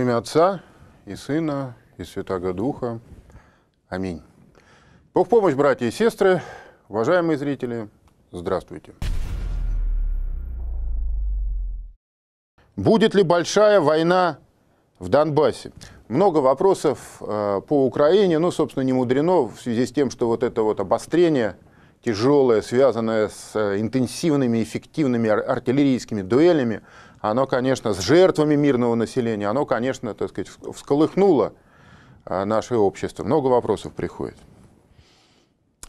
Во имя Отца и Сына и Святого Духа. Аминь. Бог помощь, братья и сестры, уважаемые зрители, здравствуйте. Будет ли большая война в Донбассе? Много вопросов э, по Украине, ну, собственно, не мудрено в связи с тем, что вот это вот обострение тяжелое, связанное с э, интенсивными, эффективными артиллерийскими дуэлями, оно, конечно, с жертвами мирного населения, оно, конечно, так сказать, всколыхнуло э, наше общество. Много вопросов приходит.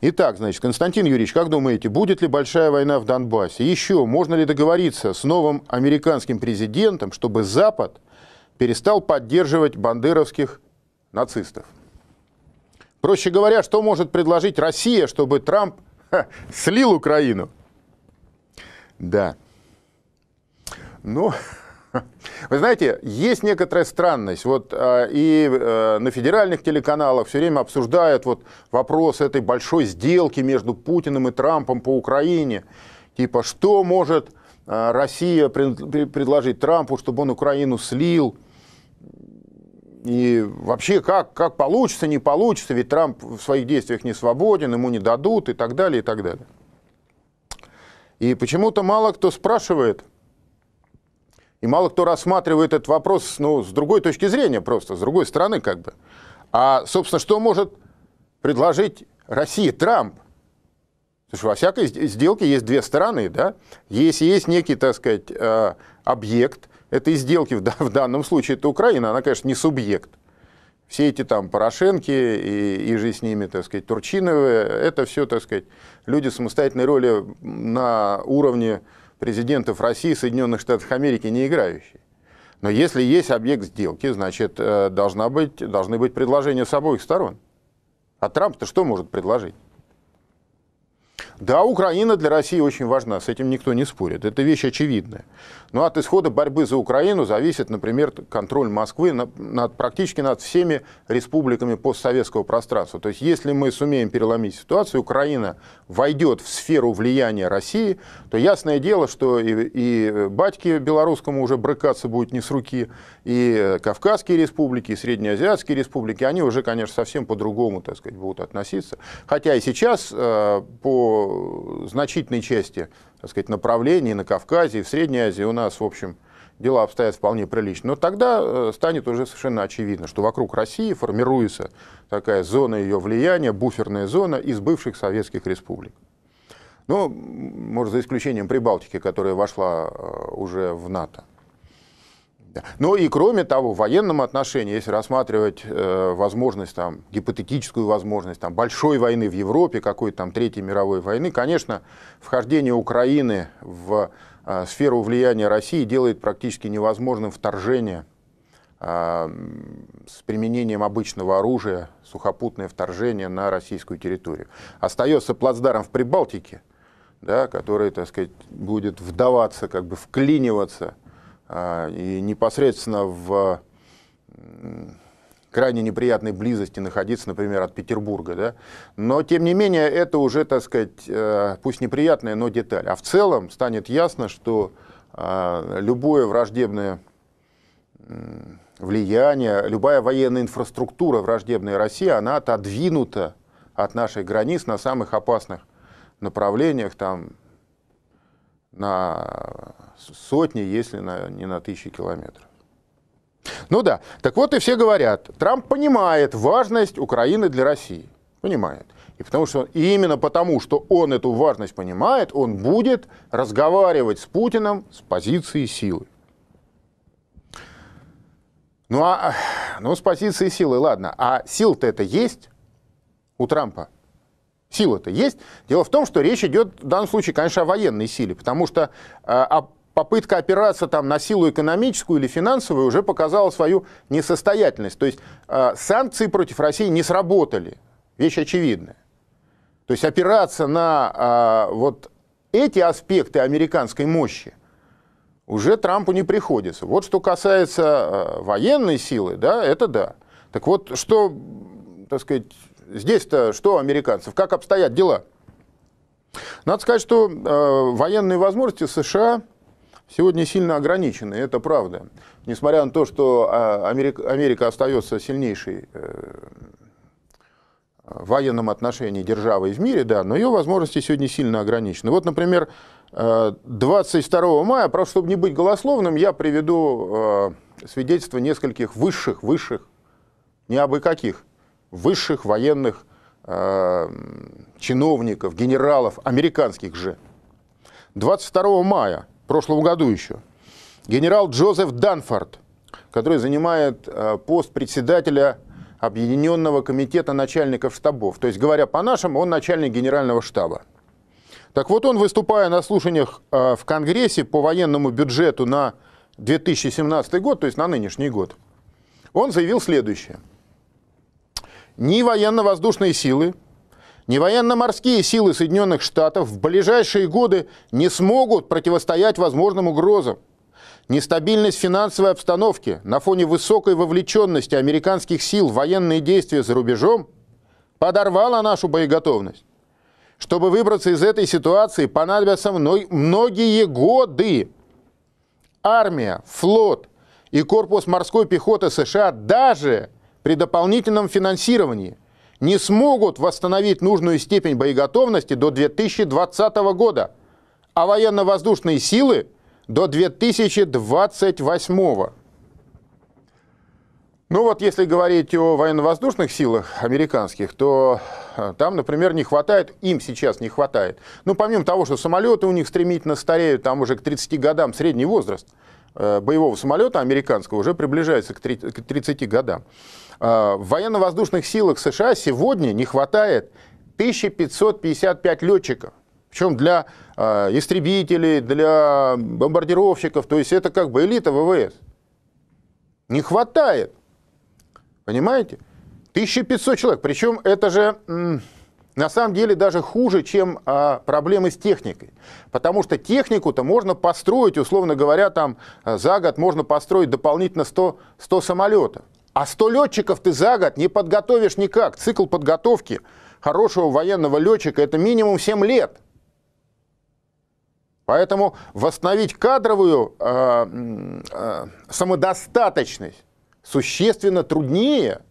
Итак, значит, Константин Юрьевич, как думаете, будет ли большая война в Донбассе? Еще, можно ли договориться с новым американским президентом, чтобы Запад перестал поддерживать бандеровских нацистов? Проще говоря, что может предложить Россия, чтобы Трамп слил Украину. Да. Ну, вы знаете, есть некоторая странность. Вот а, и э, на федеральных телеканалах все время обсуждают вот вопрос этой большой сделки между Путиным и Трампом по Украине. Типа, что может а, Россия предложить Трампу, чтобы он Украину слил? И вообще, как, как получится, не получится, ведь Трамп в своих действиях не свободен, ему не дадут и так далее, и так далее. И почему-то мало кто спрашивает, и мало кто рассматривает этот вопрос ну, с другой точки зрения просто, с другой стороны как бы. А, собственно, что может предложить России Трамп? Слушай, во всякой сделке есть две стороны, да? Если есть некий, так сказать, э, объект этой сделки, в данном случае это Украина, она, конечно, не субъект. Все эти там Порошенки и, и же с ними, так сказать, Турчиновы, это все, так сказать, люди самостоятельной роли на уровне президентов России, Соединенных Штатов Америки не играющие. Но если есть объект сделки, значит, э, должна быть, должны быть предложения с обоих сторон. А Трамп-то что может предложить? Да, Украина для России очень важна, с этим никто не спорит, это вещь очевидная. Но от исхода борьбы за Украину зависит, например, контроль Москвы над, практически над всеми республиками постсоветского пространства. То есть если мы сумеем переломить ситуацию, Украина войдет в сферу влияния России, то ясное дело, что и, и батьке белорусскому уже брыкаться будет не с руки, и Кавказские республики, и Среднеазиатские республики, они уже, конечно, совсем по-другому, так сказать, будут относиться. Хотя и сейчас э, по Э, значительной части так сказать, направлений на Кавказе и в Средней Азии у нас, в общем, дела обстоят вполне прилично. Но тогда э, станет уже совершенно очевидно, что вокруг России формируется такая зона ее влияния, буферная зона из бывших советских республик. Ну, может, за исключением Прибалтики, которая вошла э, уже в НАТО. Да. Ну и кроме того, в военном отношении, если рассматривать э, возможность, там, гипотетическую возможность там, большой войны в Европе, какой-то там Третьей мировой войны, конечно, вхождение Украины в э, сферу влияния России делает практически невозможным вторжение э, с применением обычного оружия, сухопутное вторжение на российскую территорию. Остается плацдарм в Прибалтике, да, который, так сказать, будет вдаваться, как бы вклиниваться а, и непосредственно в крайне неприятной близости находиться, например, от Петербурга. Да? Но, тем не менее, это уже, так сказать, э, пусть неприятная, но деталь. А в целом станет ясно, что а, любое враждебное влияние, любая военная инфраструктура враждебной России, она отодвинута от наших границ на самых опасных направлениях, там, на сотни, если на, не на тысячи километров. Ну да, так вот и все говорят, Трамп понимает важность Украины для России. Понимает. И, потому что, и именно потому, что он эту важность понимает, он будет разговаривать с Путиным с позиции силы. Ну а ну, с позиции силы, ладно. А сил-то это есть у Трампа? Сила-то есть. Дело в том, что речь идет в данном случае, конечно, о военной силе, потому что э, а попытка опираться там, на силу экономическую или финансовую уже показала свою несостоятельность. То есть э, санкции против России не сработали. Вещь очевидная. То есть опираться на э, вот эти аспекты американской мощи уже Трампу не приходится. Вот что касается э, военной силы, да, это да. Так вот, что, так сказать, здесь-то что у американцев? Как обстоят дела? Надо сказать, что э, военные возможности США сегодня сильно ограничены, это правда. Несмотря на то, что а, Америка, Америка остается сильнейшей э, в военном отношении державой в мире, да, но ее возможности сегодня сильно ограничены. Вот, например, 22 э, мая, просто чтобы не быть голословным, я приведу э, свидетельство нескольких высших, высших, не абы каких высших военных э, чиновников, генералов, американских же. 22 мая, прошлого года еще, генерал Джозеф Данфорд, который занимает э, пост председателя Объединенного комитета начальников штабов. То есть, говоря по-нашему, он начальник генерального штаба. Так вот, он, выступая на слушаниях э, в Конгрессе по военному бюджету на 2017 год, то есть на нынешний год, он заявил следующее – ни военно-воздушные силы, ни военно-морские силы Соединенных Штатов в ближайшие годы не смогут противостоять возможным угрозам. Нестабильность финансовой обстановки на фоне высокой вовлеченности американских сил в военные действия за рубежом подорвала нашу боеготовность. Чтобы выбраться из этой ситуации, понадобятся мной многие годы. Армия, флот и корпус морской пехоты США даже – при дополнительном финансировании не смогут восстановить нужную степень боеготовности до 2020 года, а военно-воздушные силы до 2028 года. Ну вот если говорить о военно-воздушных силах американских, то э, там, например, не хватает, им сейчас не хватает. Ну, помимо того, что самолеты у них стремительно стареют, там уже к 30 годам средний возраст э, боевого самолета американского уже приближается к 30 годам. А, в военно-воздушных силах США сегодня не хватает 1555 летчиков. Причем для а, истребителей, для бомбардировщиков. То есть это как бы элита ВВС. Не хватает. Понимаете? 1500 человек. Причем это же на самом деле даже хуже, чем а, проблемы с техникой. Потому что технику-то можно построить, условно говоря, там а, за год можно построить дополнительно 100, 100 самолетов. А 100 летчиков ты за год не подготовишь никак. Цикл подготовки хорошего военного летчика – это минимум 7 лет. Поэтому восстановить кадровую э, э, самодостаточность существенно труднее,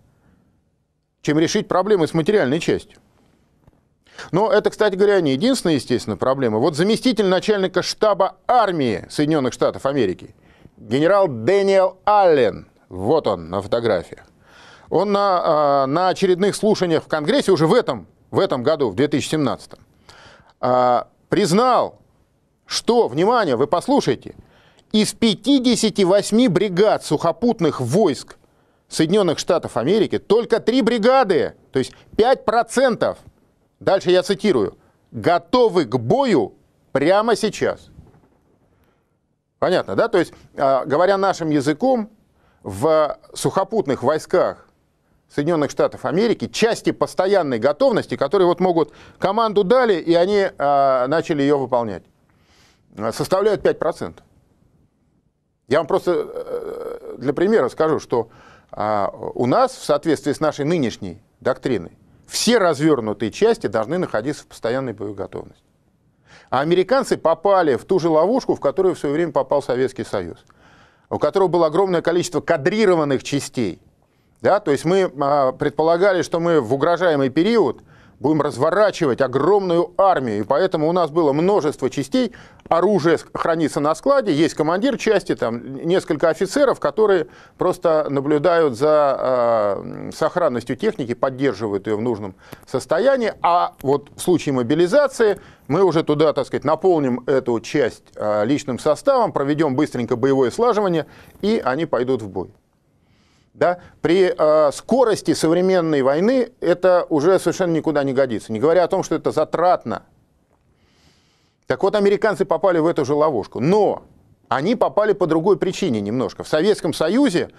чем решить проблемы с материальной частью. Но это, кстати говоря, не единственная, естественно, проблема. Вот заместитель начальника штаба армии Соединенных Штатов Америки, генерал Дэниел Аллен, вот он на фотографиях. Он на, а, на очередных слушаниях в Конгрессе уже в этом, в этом году, в 2017, а, признал, что, внимание, вы послушайте, из 58 бригад сухопутных войск Соединенных Штатов Америки только три бригады, то есть 5%, дальше я цитирую, готовы к бою прямо сейчас. Понятно, да? То есть, а, говоря нашим языком, в сухопутных войсках Соединенных Штатов Америки части постоянной готовности, которые вот могут команду дали, и они э, начали ее выполнять, составляют 5%. Я вам просто э, для примера скажу, что э, у нас в соответствии с нашей нынешней доктриной все развернутые части должны находиться в постоянной боевой готовности. А американцы попали в ту же ловушку, в которую в свое время попал Советский Союз – у которого было огромное количество кадрированных частей. Да? То есть мы а, предполагали, что мы в угрожаемый период – будем разворачивать огромную армию. И поэтому у нас было множество частей, оружие хранится на складе, есть командир части, там несколько офицеров, которые просто наблюдают за э, сохранностью техники, поддерживают ее в нужном состоянии. А вот в случае мобилизации мы уже туда, так сказать, наполним эту часть э, личным составом, проведем быстренько боевое слаживание, и они пойдут в бой. Да? При э, скорости современной войны это уже совершенно никуда не годится. Не говоря о том, что это затратно. Так вот, американцы попали в эту же ловушку. Но они попали по другой причине немножко. В Советском Союзе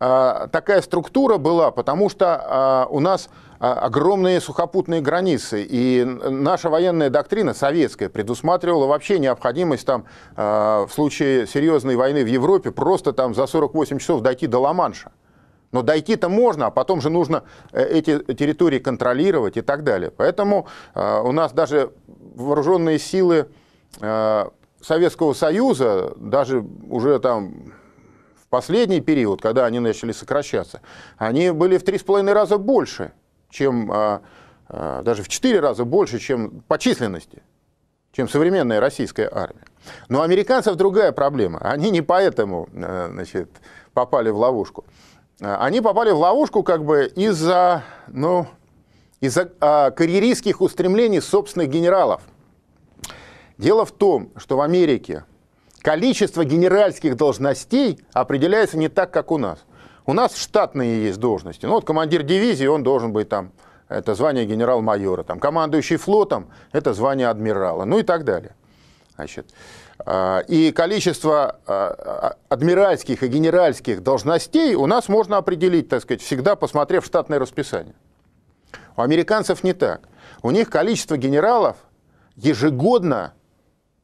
э, такая структура была, потому что э, у нас э, огромные сухопутные границы, и наша военная доктрина советская предусматривала вообще необходимость там э, в случае серьезной войны в Европе просто там за 48 часов дойти до Ла-Манша. Но дойти-то можно, а потом же нужно э, эти территории контролировать и так далее. Поэтому э, у нас даже вооруженные силы э, Советского Союза, даже уже там в последний период, когда они начали сокращаться, они были в 3,5 раза больше, чем, даже в 4 раза больше, чем по численности чем современная российская армия. Но у американцев другая проблема. Они не поэтому значит, попали в ловушку. А, они попали в ловушку как бы из-за ну, из а, карьеристских устремлений собственных генералов. Дело в том, что в Америке количество генеральских должностей определяется не так, как у нас. У нас штатные есть должности. Ну, вот командир дивизии, он должен быть там, это звание генерал-майора. Там, командующий флотом, это звание адмирала. Ну и так далее. Значит, а, и количество а, а, адмиральских и генеральских должностей у нас можно определить, так сказать, всегда посмотрев штатное расписание. У американцев не так. У них количество генералов ежегодно,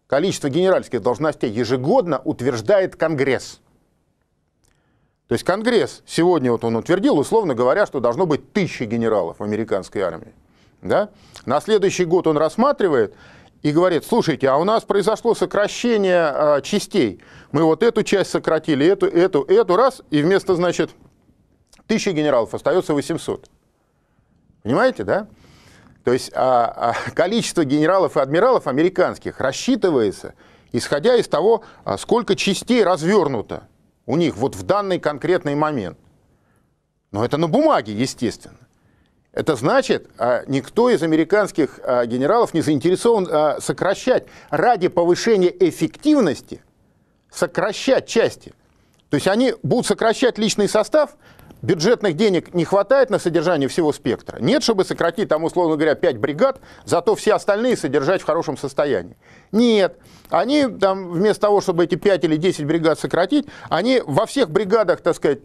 количество генеральских должностей ежегодно утверждает Конгресс. То есть Конгресс сегодня вот он утвердил, условно говоря, что должно быть тысячи генералов в американской армии. Да? На следующий год он рассматривает, и говорит, слушайте, а у нас произошло сокращение а, частей. Мы вот эту часть сократили, эту, эту, эту, раз, и вместо, значит, тысячи генералов остается 800. Понимаете, да? То есть а, а, количество генералов и адмиралов американских рассчитывается, исходя из того, а сколько частей развернуто у них вот в данный конкретный момент. Но это на бумаге, естественно. Это значит, а, никто из американских а, генералов не заинтересован а, сокращать ради повышения эффективности, сокращать части. То есть они будут сокращать личный состав, бюджетных денег не хватает на содержание всего спектра. Нет, чтобы сократить, там, условно говоря, 5 бригад, зато все остальные содержать в хорошем состоянии. Нет. Они там, вместо того, чтобы эти 5 или 10 бригад сократить, они во всех бригадах, так сказать,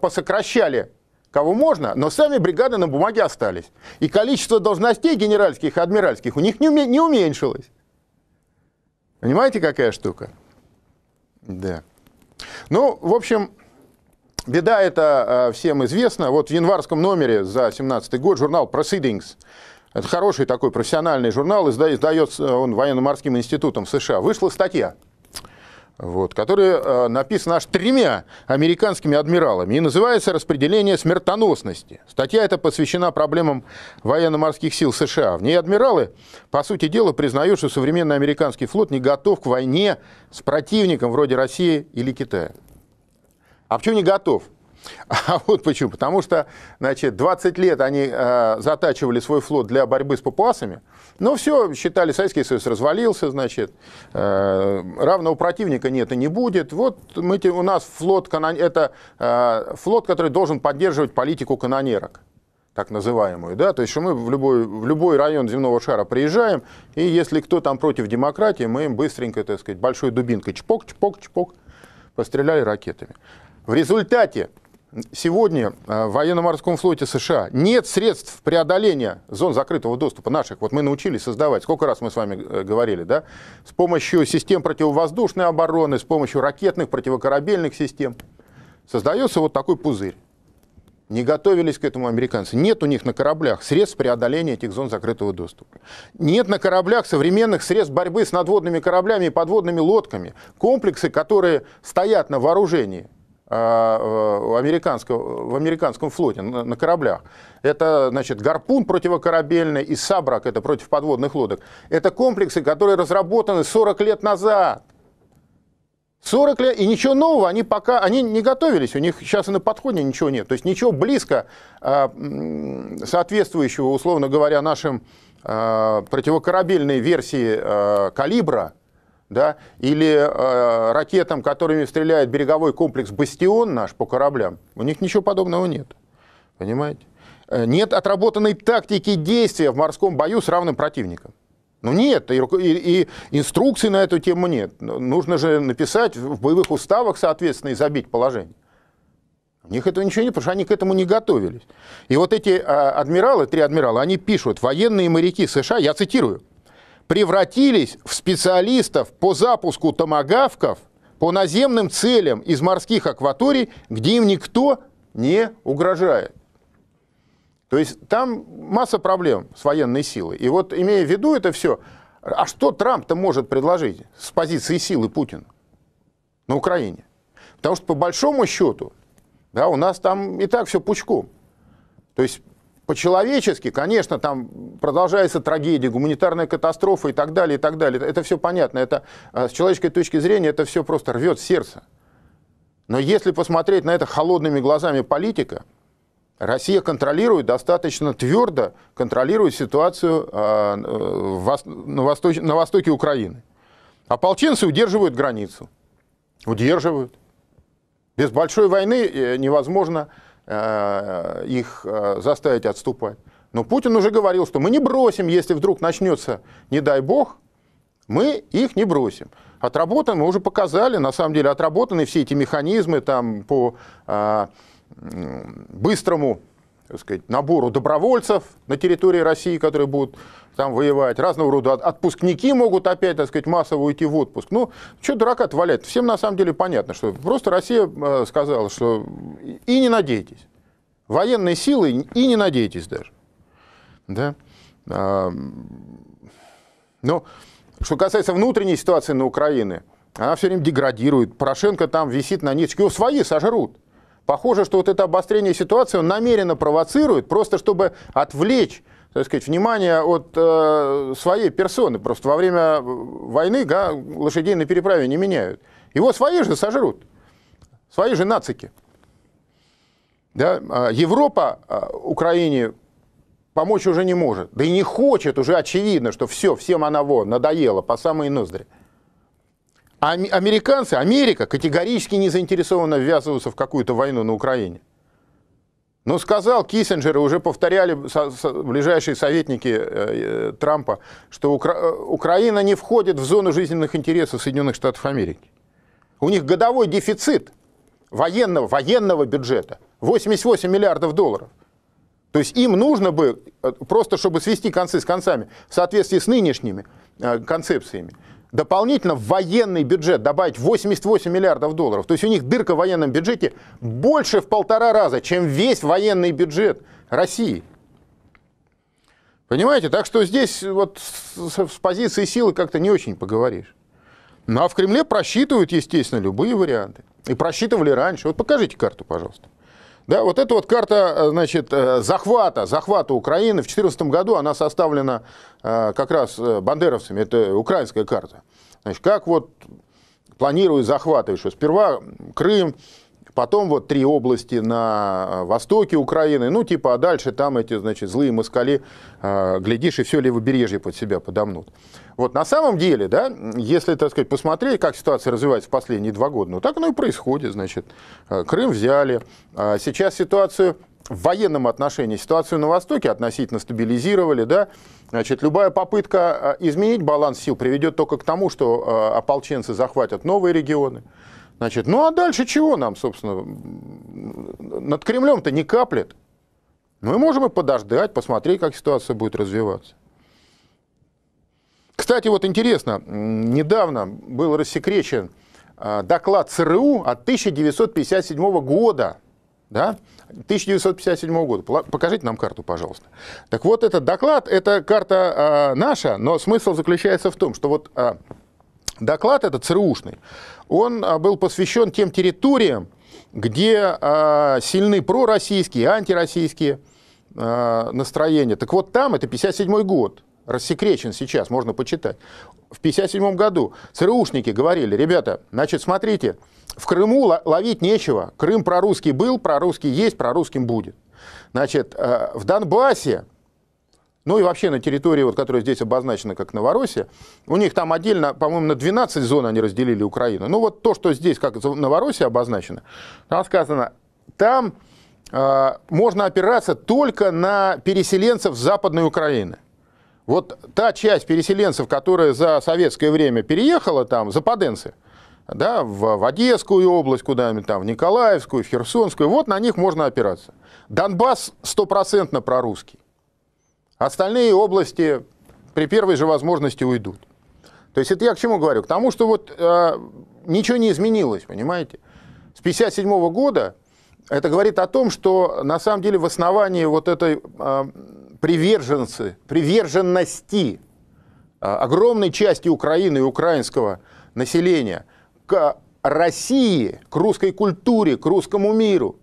посокращали кого можно, но сами бригады на бумаге остались. И количество должностей генеральских и адмиральских у них не, уме- не уменьшилось. Понимаете, какая штука? Да. Ну, в общем, беда это а, всем известна. Вот в январском номере за 17 год журнал Proceedings это хороший такой профессиональный журнал, издается э, он военно-морским институтом США. Вышла статья вот, который э, написан аж тремя американскими адмиралами и называется «Распределение смертоносности». Статья эта посвящена проблемам военно-морских сил США. В ней адмиралы, по сути дела, признают, что современный американский флот не готов к войне с противником вроде России или Китая. А почему не готов? А вот почему. Потому что, значит, 20 лет они э, затачивали свой флот для борьбы с папуасами – ну, все, считали, Советский Союз развалился, значит, э, равного противника нет и не будет. Вот мы, у нас флот, это э, флот, который должен поддерживать политику канонерок так называемую, да, то есть что мы в любой, в любой район земного шара приезжаем, и если кто там против демократии, мы им быстренько, так сказать, большой дубинкой чпок-чпок-чпок постреляли ракетами. В результате сегодня э, в военно-морском флоте США нет средств преодоления зон закрытого доступа наших. Вот мы научились создавать, сколько раз мы с вами э, говорили, да, с помощью систем противовоздушной обороны, с помощью ракетных, противокорабельных систем. Создается вот такой пузырь. Не готовились к этому американцы. Нет у них на кораблях средств преодоления этих зон закрытого доступа. Нет на кораблях современных средств борьбы с надводными кораблями и подводными лодками. Комплексы, которые стоят на вооружении а, в американском в американском флоте на, на кораблях. Это, значит, гарпун противокорабельный и сабрак, это против подводных лодок. Это комплексы, которые разработаны 40 лет назад. 40 лет, и ничего нового, они пока, они не готовились, у них сейчас и на подходе ничего нет. То есть ничего близко а, соответствующего, условно говоря, нашим э, противокорабельной версии калибра – да, или э, ракетам, которыми стреляет береговой комплекс «Бастион» наш по кораблям, у них ничего подобного нет. Понимаете? Э, нет отработанной тактики действия в морском бою с равным противником. Ну нет, и, и, и инструкций на эту тему нет. Ну, нужно же написать в боевых уставах, соответственно, и забить положение. У них этого ничего нет, потому что они к этому не готовились. И вот эти а, адмиралы, три адмирала, они пишут, военные моряки США, я цитирую, превратились в специалистов по запуску томогавков по наземным целям из морских акваторий, где им никто не угрожает. То есть там масса проблем с военной силой. И вот, имея в виду это все, а что Трамп-то может предложить с позиции силы Путина на Украине? Потому что, по большому счету, да, у нас там и так все пучком. То есть по-человечески, конечно, там продолжается трагедия, гуманитарная катастрофа и так далее, и так далее. Это все понятно. Это, а, с человеческой точки зрения это все просто рвет сердце. Но если посмотреть на это холодными глазами политика, Россия контролирует, достаточно твердо контролирует ситуацию а, э, на востоке, на востоке Украины. Ополченцы удерживают границу. Удерживают. Без большой войны э, невозможно Э, их э, заставить отступать. Но Путин уже говорил, что мы не бросим, если вдруг начнется, не дай бог, мы их не бросим. Отработан, мы уже показали, на самом деле отработаны все эти механизмы там, по э, быстрому так сказать, набору добровольцев на территории России, которые будут там воевать, разного рода отпускники могут опять, так сказать, массово уйти в отпуск. Ну, что дурака валять? Всем на самом деле понятно, что просто Россия э, сказала, что и не надейтесь. Военные силы и не надейтесь даже. Да? А, но что касается внутренней ситуации на Украине, она все время деградирует. Порошенко там висит на ниточке, его свои сожрут. Похоже, что вот это обострение ситуации он намеренно провоцирует, просто чтобы отвлечь так сказать, внимание от э, своей персоны. Просто во время войны да, лошадей на переправе не меняют. Его свои же сожрут, свои же нацики. Да? А Европа а, Украине помочь уже не может, да и не хочет, уже очевидно, что все, всем она вон надоело по самые ноздри. А американцы, Америка категорически не заинтересована ввязываться в какую-то войну на Украине. Но ну, сказал Киссинджер, и уже повторяли со, со, ближайшие советники э, э Трампа, что Укра э, Украина не входит в зону жизненных интересов Соединенных Штатов Америки. У них годовой дефицит военного, военного бюджета 88 миллиардов долларов. То есть им нужно бы, э, просто чтобы свести концы с концами, в соответствии с нынешними э, концепциями, дополнительно в военный бюджет добавить 88 миллиардов долларов. То есть у них дырка в военном бюджете больше в полтора раза, чем весь военный бюджет России. Понимаете? Так что здесь вот с, позиции силы как-то не очень поговоришь. Ну а в Кремле просчитывают, естественно, любые варианты. И просчитывали раньше. Вот покажите карту, пожалуйста. Да, вот эта вот карта э, значит, э, захвата, захвата Украины в 2014 году, она составлена э, как раз бандеровцами, это украинская карта. Значит, как вот планируют захваты, что сперва Крым, Потом вот три области на э, востоке Украины. Ну, типа, а дальше там эти, значит, злые москали, э, глядишь, и все левобережье под себя подомнут. Вот на самом деле, да, если, так сказать, посмотреть, как ситуация развивается в последние два года, ну, так оно и происходит, значит. Э, Крым взяли. Э, сейчас ситуацию в военном отношении ситуацию на Востоке относительно стабилизировали, да, значит, любая попытка изменить баланс сил приведет только к тому, что ополченцы захватят новые регионы, Значит, ну а дальше чего нам, собственно, над Кремлем-то не каплет. Мы ну, можем и подождать, посмотреть, как ситуация будет развиваться. Кстати, вот интересно, недавно был рассекречен а, доклад ЦРУ от 1957 года. Да? 1957 года. Покажите нам карту, пожалуйста. Так вот, этот доклад, это карта а, наша, но смысл заключается в том, что вот а, Доклад этот ЦРУшный, он а, был посвящен тем территориям, где э, сильны пророссийские, антироссийские э, настроения. Так вот там, это 57 год, рассекречен сейчас, можно почитать. В 57 году ЦРУшники говорили, ребята, значит, смотрите, в Крыму ловить нечего. Крым прорусский был, прорусский есть, прорусским будет. Значит, э, в Донбассе ну и вообще на территории, вот, которая здесь обозначена как Новороссия, у них там отдельно, по-моему, на 12 зон они разделили Украину. Ну вот то, что здесь как Новороссия обозначено, там сказано, там э, можно опираться только на переселенцев Западной Украины. Вот та часть переселенцев, которая за советское время переехала там, западенцы, да, в, в Одесскую область куда-нибудь, там, в Николаевскую, в Херсонскую, вот на них можно опираться. Донбасс стопроцентно прорусский. Остальные области при первой же возможности уйдут. То есть это я к чему говорю? К тому, что вот э, ничего не изменилось, понимаете? С 1957 года это говорит о том, что на самом деле в основании вот этой э, приверженцы, приверженности э, огромной части Украины и украинского населения к России, к русской культуре, к русскому миру,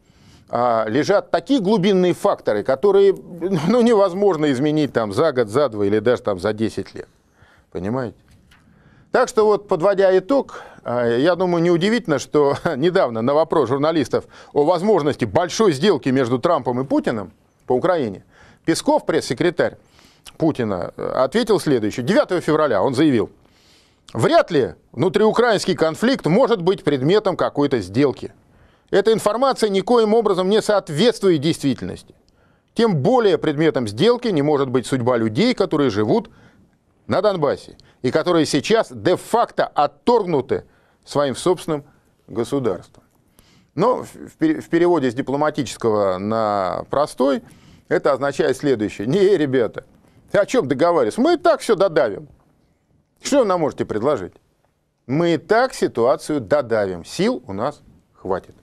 а, лежат такие глубинные факторы, которые ну, невозможно изменить там, за год, за два или даже там, за 10 лет. Понимаете? Так что вот, подводя итог, а, я думаю, неудивительно, что недавно на вопрос журналистов о возможности большой сделки между Трампом и Путиным по Украине, Песков, пресс-секретарь Путина, ответил следующее. 9 февраля он заявил, вряд ли внутриукраинский конфликт может быть предметом какой-то сделки. Эта информация никоим образом не соответствует действительности. Тем более предметом сделки не может быть судьба людей, которые живут на Донбассе и которые сейчас де-факто отторгнуты своим собственным государством. Но в переводе с дипломатического на простой это означает следующее. Не, ребята, о чем договариваться? Мы и так все додавим. Что вы нам можете предложить? Мы и так ситуацию додавим. Сил у нас хватит.